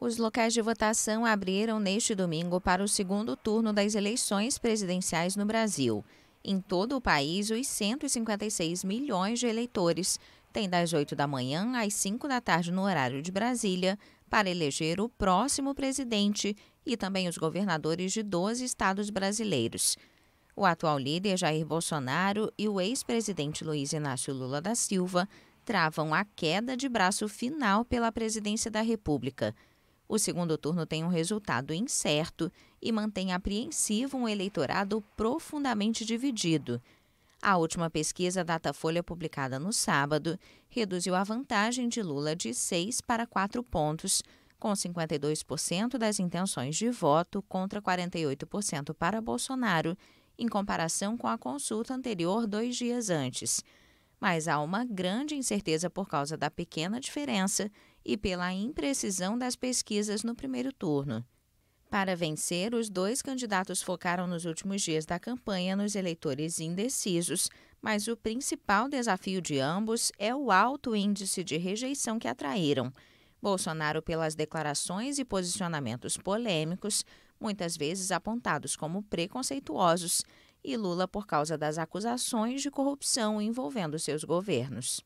os locais de votação abriram neste domingo para o segundo turno das eleições presidenciais no Brasil. Em todo o país, os 156 milhões de eleitores têm das 8 da manhã às 5 da tarde no horário de Brasília para eleger o próximo presidente e também os governadores de 12 estados brasileiros. O atual líder Jair Bolsonaro e o ex-presidente Luiz Inácio Lula da Silva travam a queda de braço final pela presidência da República. O segundo turno tem um resultado incerto e mantém apreensivo um eleitorado profundamente dividido. A última pesquisa Datafolha, publicada no sábado, reduziu a vantagem de Lula de 6 para 4 pontos, com 52% das intenções de voto contra 48% para Bolsonaro, em comparação com a consulta anterior dois dias antes mas há uma grande incerteza por causa da pequena diferença e pela imprecisão das pesquisas no primeiro turno. Para vencer, os dois candidatos focaram nos últimos dias da campanha nos eleitores indecisos, mas o principal desafio de ambos é o alto índice de rejeição que atraíram. Bolsonaro, pelas declarações e posicionamentos polêmicos, muitas vezes apontados como preconceituosos, e Lula por causa das acusações de corrupção envolvendo seus governos.